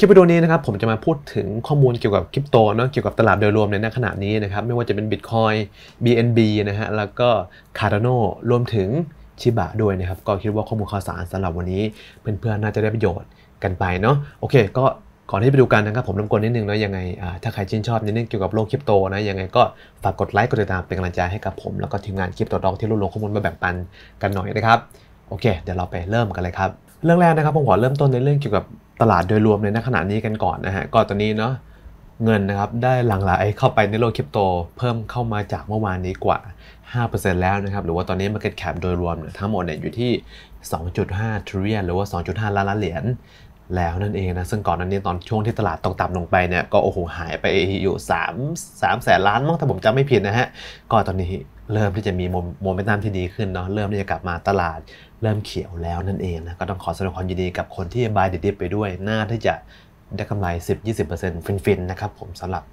คลิปวิดีโอนี้นะครับผมจะมาพูดถึงข้อมูลเกี่ยวกับคริปโตเนาะเกี่ยวกับตลาดโดยรวมในขณะนี้นะครับไม่ว่าจะเป็น Bitcoin BNB นะฮะแล้วก็ Cardano รวมถึงชิบะด้วยนะครับก็คิดว่าข้อมูลข่าวสารสำหรับวันนี้เพื่อนๆ น่าจะได้ประโยชน์กันไปเนาะโอเคก็ก่อนที่ไปดูกันนะครับผมรบกวนนิดนึงนะยังไงถ้าใครชื่นชอบในเรื่องเกี่ยวกับโลกคริปโตนะยังไงก็ฝากกดไลค์กดติดตามเป็นกำลังใจให้กับผมแล้วก็ทีมงานคลิปโตดองที่รวบรวมข้อมูลมาแบ่งปันกันหน่อยนะครับโอเค เดี๋ยวเราไปเริ่มกันเลยครับเรื่องแรกนะครับผมขอเริ่มต้นในเรื่องเกี่ยวกับตลาดโดยรวมในขณะนี้กันก่อนนะฮะก่อนตอนนี้เนาะเงินนะครับได้หลั่งไหลเข้าไปในโลกคริปโต เพิ่มเข้ามาจากเมื่อวานนี้กว่า 5%แล้วนะครับ หรือว่าตอนนี้ Market Cap โดยรวมทั้งหมดเนี่ยอยู่ที่ 2.5 t r i l l i o n หรือว่า 2.5 ล้านล้านเหรียญแล้วนั่นเองนะ ซึ่งก่อนนั้นเนี่ยตอนช่วงที่ตลาดตกต่ำลงไปเนี่ย ก็โอ้โห หายไปอยู่ 3 3แสนล้านมั้ง ถ้าผมจำไม่ผิดนะฮะ ก็ตอนนี้เริ่มที่จะมีโมเมนตัมที่ดีขึ้นเนาะ เริ่มที่จะกลับมาตลาดเริ่มเขียวแล้วนั่นเองนะก็ต้องขอแสดงความยินดีกับคนที่บายดิบไปด้วย น่าที่จะได้กำไร10-20%ฟิน ๆ นะครับ ผมสำหรับ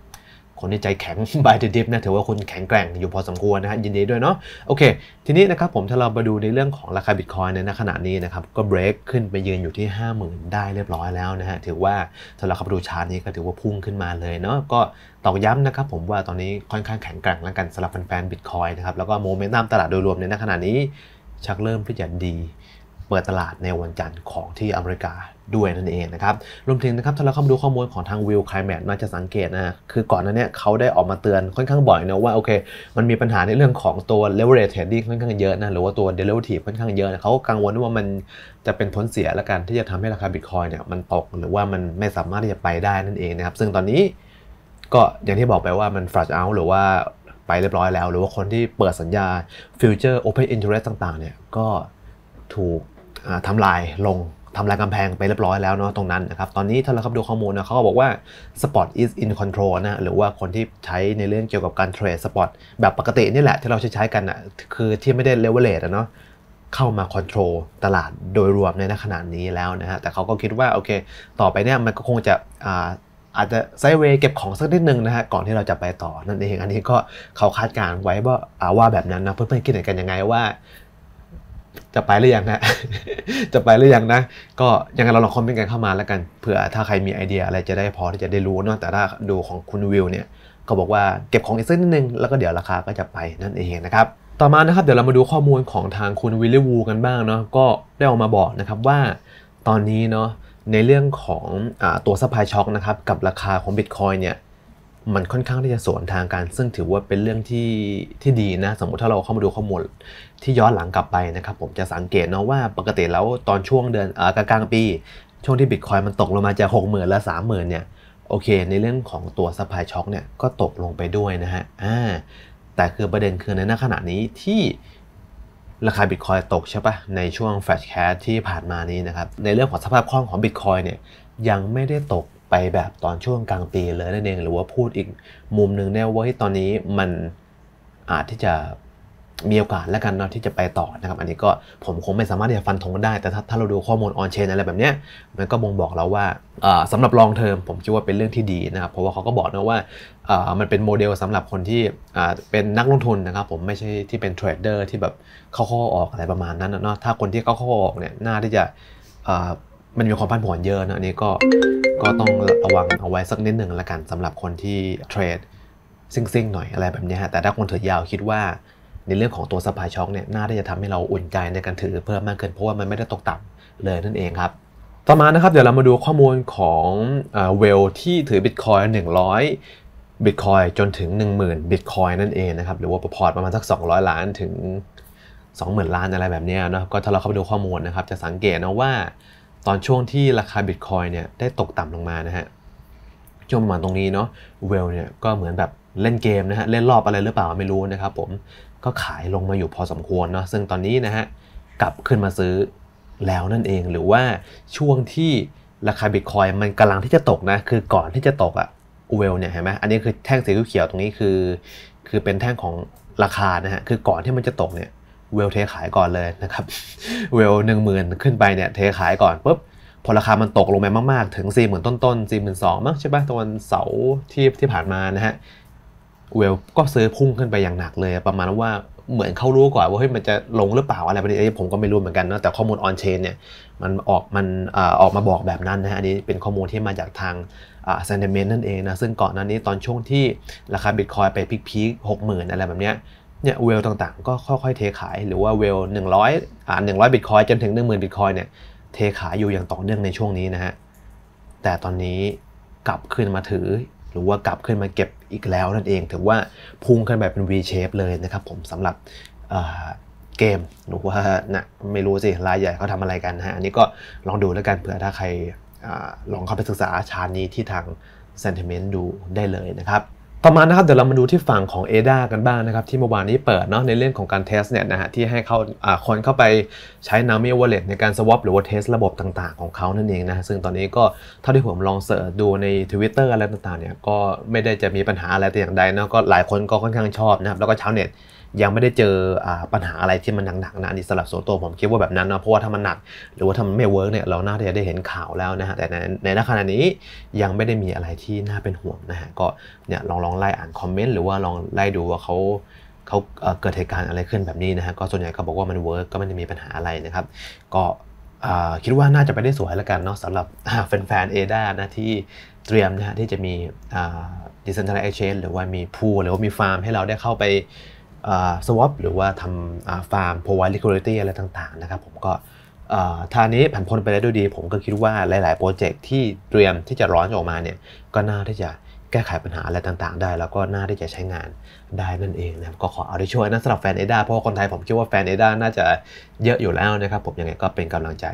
คนที่ใจแข็งบายดิบนะถือว่าคุณแข็งแกร่งอยู่พอสมควรนะฮะยินดีด้วยเนาะโอเค ทีนี้นะครับผมถ้าเรามาดูในเรื่องของราคาบิตคอยน์ในขณะนี้นะครับก็เบรกขึ้นไปยืนอยู่ที่50,000ได้เรียบร้อยแล้วนะฮะถือว่าถ้าเราขับดูชาร์ตนี้ก็ถือว่าพุ่งขึ้นมาเลยเนาะก็ตอกย้ำนะครับ ผมว่าตอนนี้ค่อนข้างแข็งแกร่งแล้วกันสำหรับแฟนๆบิตคอยนะครับแล้วก็โมเมนตัมตลาดโดยรวมในขณะนี้ชักเริ่มที่จะดีเปิดตลาดในวันจันทร์ของที่อเมริกาด้วยนั่นเองนะครับ รวมถึงนะครับถ้าเราเข้ามาดูข้อมูลของทางวิวคลายแมทน่าจะสังเกตนะคือก่อนหน้านี้เขาได้ออกมาเตือนค่อนข้างบ่อยนะว่าโอเคมันมีปัญหาในเรื่องของตัวลเวอเรจเทรดดิ้งค่อนข้างเยอะนะหรือว่าตัวเดลิเวอทีฟค่อนข้างเยอะนะเขากังวลว่ามันจะเป็นผลเสียละกันที่จะทำให้ราคาบิตคอยเนี่ยมันตกหรือว่ามันไม่สามารถที่จะไปได้นั่นเองนะครับซึ่งตอนนี้ก็อย่างที่บอกไปว่ามันฟลัชเอาหรือว่าไปเรียบร้อยแล้ว หรือว่าคนที่เปิดสัญญาฟิวเจอร์โอเพนอินเทอร์เน็ตต่าง ๆ เนี่ย ก็ถูกทำลายลงทำลายกำแพงไปเรียบร้อยแล้วเนาะตรงนั้นนะครับตอนนี้ถ้าเราครับดูข้อมูลนะเขาบอกว่า spot is in control นะหรือว่าคนที่ใช้ในเรื่องเกี่ยวกับการเทรด spot แบบปกตินี่แหละที่เราใช้ใช้กันอนะคือที่ไม่ได้ leverage เนาะเข้ามาคอนโทรลตลาดโดยรวมในขณะนี้แล้วนะฮะแต่เขาก็คิดว่าโอเค ต่อไปเนี่ยมันก็คงจะอาจจะไซเวย์เก็บของสักนิดนึงนะฮะก่อนที่เราจะไปต่อนั่นเอง อันนี้ก็เขาคาดการไว้ว่าว่าแบบนั้นนะเพื่อนๆคิดเห็นกันยังไงว่า จะไปหรือยังนะ จะไปหรือยังนะ ก็ยังไงเราลองคอมเมนต์กันเข้ามาแล้วกันเผื่อถ้าใครมีไอเดียอะไรจะได้พอที่จะได้รู้นาะแต่ถ้าดูของคุณวิวเนี่ย ก็บอกว่าเก็บของอีกสักนิดนึงแล้วก็เดี๋ยวราคาก็จะไปนั่นเองนะครับ ต่อมานะครับ เดี๋ยวเรามาดูข้อมูลของทางคุณวิลลี่วูกันบ้างเนาะก็ได้ออกมาบอกนะครับว่า ตอนนี้เนาะในเรื่องของอตัวสปายช็อคนะครับกับราคาของบิตคอยเนี่ยมันค่อนข้างที่จะสวนทางกันซึ่งถือว่าเป็นเรื่องที่ที่ดีนะ สมมติถ้าเราเข้ามาดูข้อมูลที่ย้อนหลังกลับไปนะครับผมจะสังเกตเนาะว่าปกติแล้วตอนช่วงเดือนกลางปี ช่วงที่บิตคอยมันตกลงมาจากหกหมื่นและสามหมื่นเนี่ยโอเค ในเรื่องของตัวสปายช็อคเนี่ยก็ตกลงไปด้วยนะฮะแต่คือประเด็นคือในณขณะนี้ที่ราคาบิตคอยตกใช่ปะในช่วงแฟลชแคสที่ผ่านมานี้นะครับ ในเรื่องของสภาพคล่องของบิตคอยเนี่ย ยังไม่ได้ตกไปแบบตอนช่วงกลางปีเลยนั่นเองหรือว่าพูดอีกมุมหนึ่งแน่ว่าที่ตอนนี้มันอาจที่จะมีโอกาสแล้วกันเนาะที่จะไปต่อนะครับอันนี้ก็ผมคงไม่สามารถที่จะฟันธงได้แต่ถ้าถ้าเราดูข้อมูลออนเชนอะไรแบบเนี้ยมันก็บ่งบอกเราว่าสำหรับลองเทอมผมคิดว่าเป็นเรื่องที่ดีนะครับเพราะว่าเขาก็บอกนะว่ามันเป็นโมเดลสำหรับคนที่เป็นนักลงทุนนะครับผมไม่ใช่ที่เป็นเทรดเดอร์ที่แบบเข้าข้อออกอะไรประมาณนั้นเนาะถ้าคนที่เข้าข้อออกเนี่ยน่าที่จะมันมีความผันผวนเยอะนะอันนี้ก็ก็ต้องระวังเอาไว้สักนิดหนึ่งละกันสำหรับคนที่เทรดซิ่งๆหน่อยอะไรแบบนี้ฮะแต่ถ้าคนถือยาวคิดว่าในเรื่องของตัวสปายช็อคเนี่ยน่าที่จะทำให้เราอุ่นใจในการถือเพิ่มมากขึ้นเพราะว่ามันไม่ได้ตกต่ำเลยนั่นเองครับ ต่อมานะครับเดี๋ยวเรามาดูข้อมูลของเวล ที่ถือบิตคอยน100 บิตคอยจนถึง 10,000 บิตคอยนั่นเองนะครับหรือว่าพอร์ตประมาณสัก 200 ล้านถึง 20,000 ล้านอะไรแบบนี้นะก็ถ้าเราเข้าไปดูข้อมูลนะครับ จะสังเกตนะว่าตอนช่วงที่ราคาบิตคอยเนี่ยได้ตกต่ำลงมานะฮะช่วงประมาณตรงนี้เนาะเวลเนี่ยก็เหมือนแบบเล่นเกมนะฮะเล่นรอบอะไรหรือเปล่าไม่รู้นะครับผมก็ขายลงมาอยู่พอสมควรเนาะซึ่งตอนนี้นะฮะกลับขึ้นมาซื้อแล้วนั่นเอง หรือว่าช่วงที่ราคาบิตคอยมันกำลังที่จะตกนะ คือก่อนที่จะตกอะเวลเนี่ยเห็นไหมอันนี้คือแท่งสีเขียวตรงนี้คือ คือเป็นแท่งของราคานะฮะคือก่อนที่มันจะตกเนี่ยเวลเทขายก่อนเลยนะครับเวลหนึ่งหมื่นขึ้นไปเนี่ยเทขายก่อนปุ๊บพอราคามันตกลงมามากๆ ถึง4ี่หมื่นต้นๆสี่หมื่นสองมั้งใช่ปะตอนเสาร์ที่ที่ผ่านมานะฮะเวลก็เซืร์พุ่งขึ้นไปอย่างหนักเลย ประมาณว่าเหมือนเขารู้ก่อนว่าเฮ้ยมันจะลงหรือเปล่าอะไรประเด็นผมก็ไม่รู้เหมือนกันนะแต่ข้อมูลออนเชนเนี่ยมันออกมันออกมาบอกแบบนั้นนะฮะอันนี้เป็นข้อมูลที่มาจากทางเซนเตเมนต์นั่นเองนะซึ่งก่อนหน้านี้ตอนช่วงที่ ราคาบิตคอยไปพิกพีคหกหมื่นอะไรแบบเนี้ยเนี่ยเวลต่างๆก็ค่อย ๆ เทขายหรือว่าเวลหนึ่งร้อยอ่าหนึ่งร้อยบิตคอยจนถึงหนึ่งหมื่นบิตคอยเนี่ยเทขายอยู่อย่างต่อเนื่องในช่วงนี้นะฮะแต่ตอนนี้กลับขึ้นมาถือหรือว่ากลับขึ้นมาเก็บอีกแล้วนั่นเอง ถือว่าพุ่งขึ้นแบบเป็น V shape เลยนะครับ ผมสำหรับเกมหรือว่านะไม่รู้สิรายใหญ่เขาทำอะไรกันฮะอันนี้ก็ลองดูแล้วกันเผื่อถ้าใครอลองเข้าไปศึกษาชานนี้ที่ทาง Sentiment ดูได้เลยนะครับต่อมานะครับเดี๋ยวเรามาดูที่ฝั่งของ ADA กันบ้างนะครับ ที่เมื่อวานนี้เปิดเนาะในเรื่องของการเทสเนี่ยนะฮะที่ให้เขาคนเข้าไปใช้ n a m i Wallet ในการ swap หรือว่าเทสระบบต่างๆของเขานั่นเองนะซึ่งตอนนี้ก็เท่าที่ผมลองเสิร์ชดูใน Twitter อะไรต่างๆเนี่ยก็ไม่ได้จะมีปัญหาอะไรแต่อย่างใดเนาะก็หลายคนก็ค่อนข้างชอบนะครับแล้วก็ชาวเน็ตยังไม่ได้เจอปัญหาอะไรที่มันหนักๆนะอันนี้สำหรับโซโตผมคิดว่าแบบนั้นนะเพราะว่าถ้ามันหนัก หรือว่าถ้ามันไม่เวิร์กเนี่ยเราน่าจะได้เห็นข่าวแล้วนะฮะแต่ในในขณะนี้ยังไม่ได้มีอะไรที่น่าเป็นห่วงนะฮะก็เนี่ยลองลองไล่อ่านคอมเมนต์หรือว่าลองไล่ดูว่าเขาเขาเกิดเหตุการณ์อะไรขึ้นแบบนี้นะฮะก็ส่วนใหญ่ก็บอกว่ามันเวิร์กก็ไม่ได้มีปัญหาอะไรนะครับ ก็คิดว่าน่าจะไปได้สวยแล้วกันเนาะสำหรับแฟนๆเอด้านะที่เตรียมนะฮะที่จะมีดิส e n น r a l i z e d e x c หรือว่ามีพูหรือว่ามีฟาร์มให้เราได้เข้าไปสวอปหรือว่าทำฟาร์มโพวาลิคูริตี้อะไรต่างๆ นะครับผมก็ทานี้ผ่านพ้นไปได้ด้วยดี ผมก็คิดว่าหลายๆ โปรเจกต์ที่เตรียมที่จะร้อนออกมาเนี่ยก็น่าที่จะแก้ไขปัญหาอะไรต่างๆ ได้ แล้วก็น่าที่จะใช้งานได้นั่นเองนะก็ขอเอาใจช่วยนะสำหรับแฟนเอด้าเพราะคนไทยผมคิดว่าแฟนเอด้าน่าจะเยอะอยู่แล้วนะครับผมยังไงก็เป็นกำลังใจ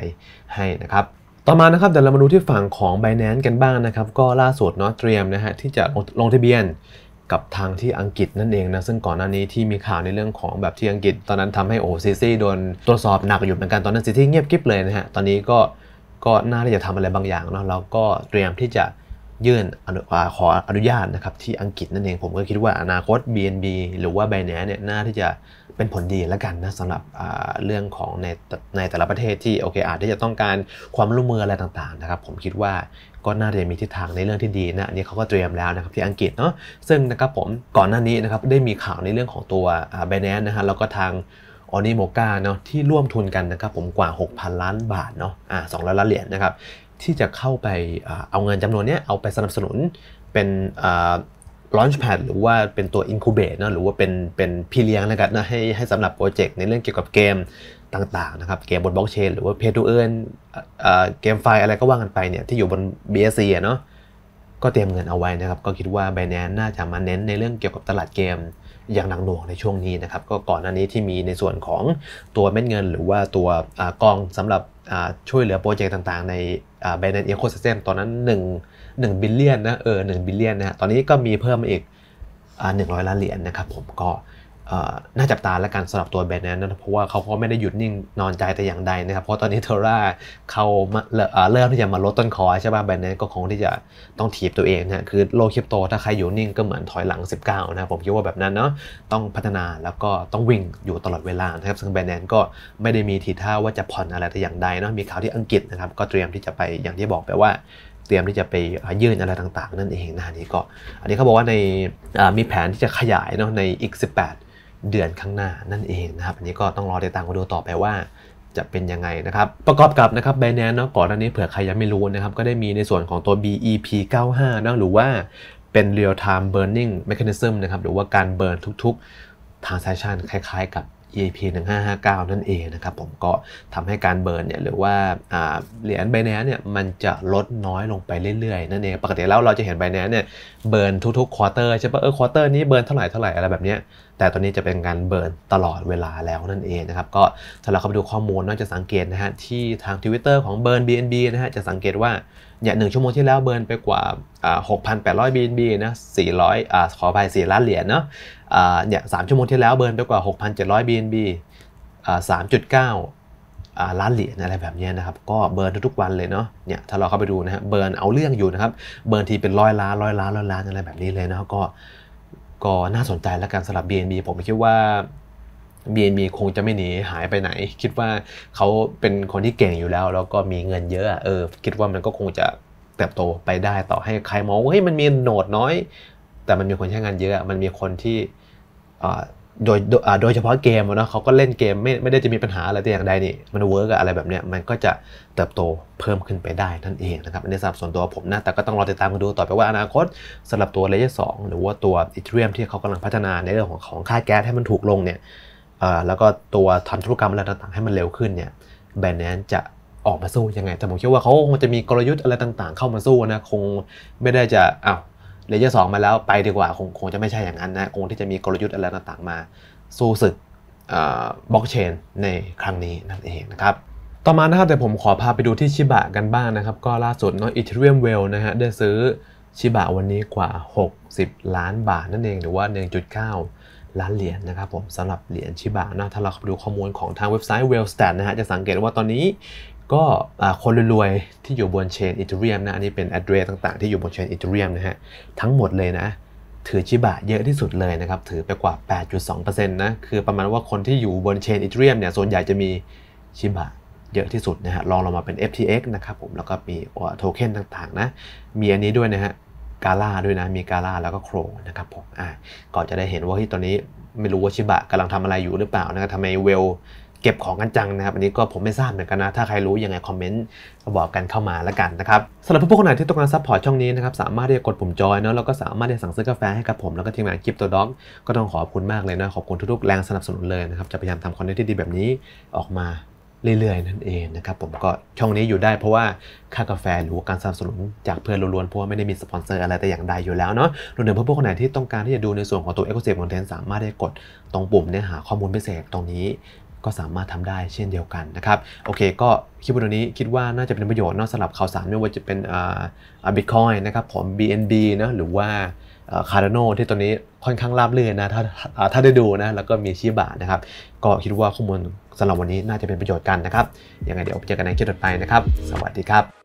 ให้นะครับ ต่อมานะครับเดี๋ยวเรามาดูที่ฝั่งของ b i n a n c e กันบ้างนะครับ ก็ล่าสุดเนาะเตรียมนะฮะที่จะลงทะเบียนกับทางที่อังกฤษนั่นเองนะ ซึ่งก่อนหน้านี้ที่มีข่าวในเรื่องของแบบที่อังกฤษตอนนั้นทำให้โอซิซี่โดนตรวจสอบหนักอยู่เหมือนกันตอนนั้นซิซี่เงียบกิ๊บเลยนะฮะตอนนี้ก็ก็น่าที่จะทำอะไรบางอย่างเนาะแล้วก็เตรียมที่จะยื่นอนุขออนุญาตนะครับที่อังกฤษนั่นเอง ผมก็คิดว่าอนาคต BNB หรือว่าแบน a นเนี่ยน่าที่จะเป็นผลดีแล้วกันนะสำหรับเรื่องของในในแต่ละประเทศที่โอเคอาจจะต้องการความร่วมมืออะไรต่างๆนะครับผมคิดว่าก็น่าจะมีทิศทางในเรื่องที่ดีนะนี่เขาก็เตรียมแล้วนะครับที่อังกฤษเนาะซึ่งนะครับผมก่อนหน้านี้นะครับได้มีข่าวในเรื่องของตัวแบรนด์นะฮะแล้วก็ทางออนิโมกาเนาะที่ร่วมทุนกันนะครับผมกว่า 6,000 ล้านบาทเนาะองาสองล้านเหรียญนะครับ ที่จะเข้าไปเอาเงินจำนวนนี้เอาไปสนับสนุนเป็นลอนช์แพดหรือว่าเป็นตัวอินคูเบตนะหรือว่าเป็นเป็นพี่เลี้ยงนะครับนะให้ให้สำหรับโปรเจกต์ในเรื่องเกี่ยวกับเกมต่างๆนะครับเกมบนบล็อกเชนหรือว่าเพจดูเอิญเกมไฟล์อะไรก็ว่ากันไปเนี่ยที่อยู่บน BSC เนาะก็เตรียมเงินเอาไว้นะครับ ก็คิดว่า b บ n a n c e น่าจะมาเน้นในเรื่องเกี่ยวกับตลาดเกมอย่างหนักหน่วงในช่วงนี้นะครับก็ก่อนหน้านี้ที่มีในส่วนของตัวเม็ดเงินหรือว่าตัวกองสำหรับช่วยเหลือโปรเจกต์ต่าง ๆ ในแบ n นด์เอ c o s y s ต e มตอนนั้น1 1บิลเลียนนะเอองบิลเลียนนะฮะตอนนี้ก็มีเพิ่มมาอีกหนึ่งร้อยล้านเหรียญนนะครับผมก็น่าจับตาและการสำหรับตัวแบรนด์นั้นนะเพราะว่าเขาก็ไม่ได้หยุดนิ่งนอนใจแต่อย่างใดนะครับ เพราะตอนนี้เทอร่าเขาเริ่มที่จะมาลดต้นคอใช่ป่ะแบรนด์นั้นก็คงที่จะต้องถีบตัวเองนะคือโลกคริปโตถ้าใครอยู่นิ่งก็เหมือนถอยหลัง 19นะผมคิดว่าแบบนั้นเนาะต้องพัฒนาแล้วก็ต้องวิ่งอยู่ตลอดเวลานะครับซึ่งแบรนด์นั้นก็ไม่ได้มีทีท่าว่าจะผ่อนอะไรแต่อย่างใดเนาะมีข่าวที่อังกฤษนะครับก็เตรียมที่จะไปอย่างที่บอกไปว่า เตรียมที่จะไปยื่นอะไรต่าง ๆ นั่นเองนะนี่ก็ อันนี้เขาบอกว่าในมีแผนที่จะขยายเนาะในอีก18เดือนข้างหน้านั่นเองนะครับ อันนี้ก็ต้องรอติดตามกันดูต่อไปว่าจะเป็นยังไงนะครับ ประกอบกับนะครับแบรน์เนาะก่อนหน้านี้เผื่อใครยังไม่รู้นะครับ ก็ได้มีในส่วนของตัว BEP 95นะหรือว่าเป็น real time burning mechanism นะครับ หรือว่าการเบิร์นทุกๆ transaction คล้ายๆกับ e i p 1559 นั่นเองนะครับผมก็ทำให้การเบิร์นเนี่ย หรือว่าเหรียญไบแนนเนี่ยมันจะลดน้อยลงไปเรื่อยๆนั่นเองปกติแล้วเราจะเห็นไบแนนเนี่ยเบิร์นทุกๆควอเตอร์ใช่ปะเออควอเตอร์นี้เบิร์นเท่าไหร่เท่าไหร่อะไรแบบเนี้ยแต่ตอนนี้จะเป็นการเบิร์นตลอดเวลาแล้วนั่นเองนะครับก็ถ้าเราเข้าไปดูข้อมูลน่าจะสังเกตนะฮะที่ทาง Twitter ของเบิร์น BNB นะฮะจะสังเกตว่าเนี่ยหนึ่งชั่วโมงที่แล้วเบิร์นไปกว่าหกพันแปดร้อยบีนบีนะสี่ร้อยอ่าขอไปสี่ล้านเหรียญเนาะอ่าเนี่ยสามชั่วโมงที่แล้วเบิร์นไปกว่าหกพันเจ็ดร้อยบีนบี่าสามจุดเก้าล้านเหรียญอะไรแบบนี้นะครับก็เบิร์นทุกๆวันเลยเนาะเนี่ยถ้าเราเข้าไปดูนะฮะเบิร์นเอาเรื่องอยู่นะครับเบิร์นทีเป็นร้อยล้านร้อยล้านร้อยล้านอะไรแบบนี้เลยนะก็ก็น่าสนใจและการสำหรับ BNB ผมคิดว่า BNB คงจะไม่หนีหายไปไหน คิดว่าเขาเป็นคนที่เก่งอยู่แล้ว แล้วก็มีเงินเยอะเออคิดว่ามันก็คงจะเติบโตไปได้ต่อให้ใครมองว่าเฮ้ยมันมีโหนดน้อย แต่มันมีคนใช้งานเยอะมันมีคนที่โดยโดยเฉพาะเกมนะเขาก็เล่นเกมไม่ไม่ได้จะมีปัญหาอะไรแต่อย่างใดนี่ มันเวิร์กอะไรแบบเนี้ยมันก็จะเติบโตเพิ่มขึ้นไปได้นั่นเองนะครับอันนี้สำหรับส่วนตัวผมนะ แต่ก็ต้องรอติดตามกันดูต่อไปว่าอนาคตสำหรับตัวเลเยอร์สหรือว่าตัวอีเทเรียมที่เขากำลังพัฒนาในเรื่องของของค่าแก๊สให้มันถูกลงเนี่ยแล้วก็ตัวทำธุรกรรมอะไรต่างๆให้มันเร็วขึ้นเนี่ยแบรนด์นั้นจะออกมาสู้ยังไงแต่ผมคิดว่าเขาคงจะมีกลยุทธ์อะไรต่าง ๆเข้ามาสู้นะคงไม่ได้จะอ้าวเลเยอร์สมาแล้วไปดีกว่าคงคงจะไม่ใช่อย่างนั้นนะคงที่จะมีกลยุทธ์อะไรต่างๆมาสู้ศึกบล็อกเชน ในครั้งนี้นั่นเองนะครับต่อมานะครับแต่ผมขอพาไปดูที่ชิบะกันบ้างนะครับ ก็ล่าสุดเนาะอีเทเรียมเวลนะฮะได้ซื้อชิบะวันนี้กว่า 60 ล้านบาทนั่นเอง หรือว่า 1.9 ล้านเหรียญนนะครับผมสำหรับเหรียญชิบะนะถ้าเราไปดูข้อมูลของทางเว็บไซต์เวลสแตนนะฮะจะสังเกตว่าตอนนี้ก็คนรวยๆที่อยู่บนเชนอีเทเรียมนะ อันนี้เป็นแอดเดรสต่างๆที่อยู่บนเชนอีเทเรียมนะฮะทั้งหมดเลยนะ ถือชิบะเยอะที่สุดเลยนะครับถือไปกว่า 8.2%นะคือประมาณว่าคนที่อยู่บนเชนอีเทเรียมเนี่ยส่วนใหญ่จะมีชิบะ เยอะที่สุดนะฮะลองลงมาเป็น FTX นะครับผมแล้วก็มีโทเค็นต่างๆนะมีอันนี้ด้วยนะฮะกาล่าด้วยนะมีกาล่าแล้วก็โครนะครับผมอ่าก็จะได้เห็นว่าที่ตอนนี้ไม่รู้ว่าชิบะกำลังทำอะไรอยู่หรือเปล่านะครับทำไมเวลเก็บของกันจังนะครับอันนี้ก็ผมไม่ทราบเหมือนกันนะถ้าใครรู้ยังไงคอมเมนต์บอกกันเข้ามาแล้วกันนะครับสำหรับผู้คนไหนที่ต้องการซัพพอร์ตช่องนี้นะครับสามารถที่จะกดปุ่มจอยเนาะแล้วก็สามารถที่จะสั่งซื้อกาแฟให้กับผมแล้วก็ทีมงานคลิปตัวด็อกก็ต้องขอบคุณมากเลยนะขอบคุณทุกๆแรงสนับสนุนเลยนะครับจะพยายามทำคอนเทนต์ที่ดีแบบนี้ออกมาเรื่อยๆนั่นเองนะครับผมก็ช่องนี้อยู่ได้ เพราะว่าค่ากาแฟหรือการสนับสนุนจากเพื่อนล้วนๆเพราะว่าไม่ได้มีสปอนเซอร์อะไรแต่อย่างใดอยู่แล้วเนาะรวมถึงพวกคนไหนที่ต้องการที่จะดูในส่วนของตัว e x ์ l u s i ์คอนเทนต์สามารถได้กดตรงปุ่มเนื้อหาข้อมูลพิเศษตรงนี้ก็สามารถทำได้เช่นเดียวกันนะครับโอเค ก็คลิปวิดีโอนี้คิดว่าน่าจะเป็นประโยชน์นอกสำหรับข่าวสารไม่ว่าจะเป็นอ่าบิตคอยนะครับผม BNB นะหรือว่าคาร์โนที่ตอนนี้ค่อนข้างราบเรื่อนนะถ้าถ้าได้ดูนะแล้วก็มีชี้บาทนะครับ ก็คิดว่าข้อมูลสำหรับวันนี้น่าจะเป็นประโยชน์กันนะครับยังไงเดี๋ยวเจอกันในคลิปต่อไปนะครับ สวัสดีครับ